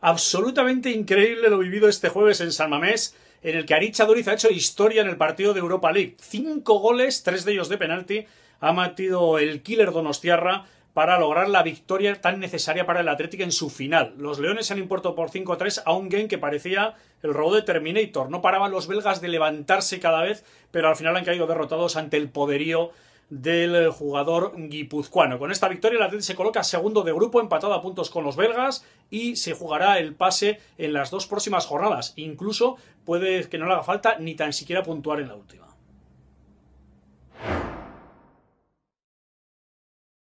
Absolutamente increíble lo vivido este jueves en San Mamés, en el que Aricha Doriz ha hecho historia en el partido de Europa League. Cinco goles, tres de ellos de penalti, ha matido el killer Donostiarra para lograr la victoria tan necesaria para el Atlético en su final. Los Leones han importado por 5-3 a un game que parecía el robo de Terminator. No paraban los belgas de levantarse cada vez, pero al final han caído derrotados ante el poderío del eh, jugador guipuzcoano. Con esta victoria, el Atlético se coloca segundo de grupo, empatado a puntos con los belgas y se jugará el pase en las dos próximas jornadas. Incluso puede que no le haga falta ni tan siquiera puntuar en la última.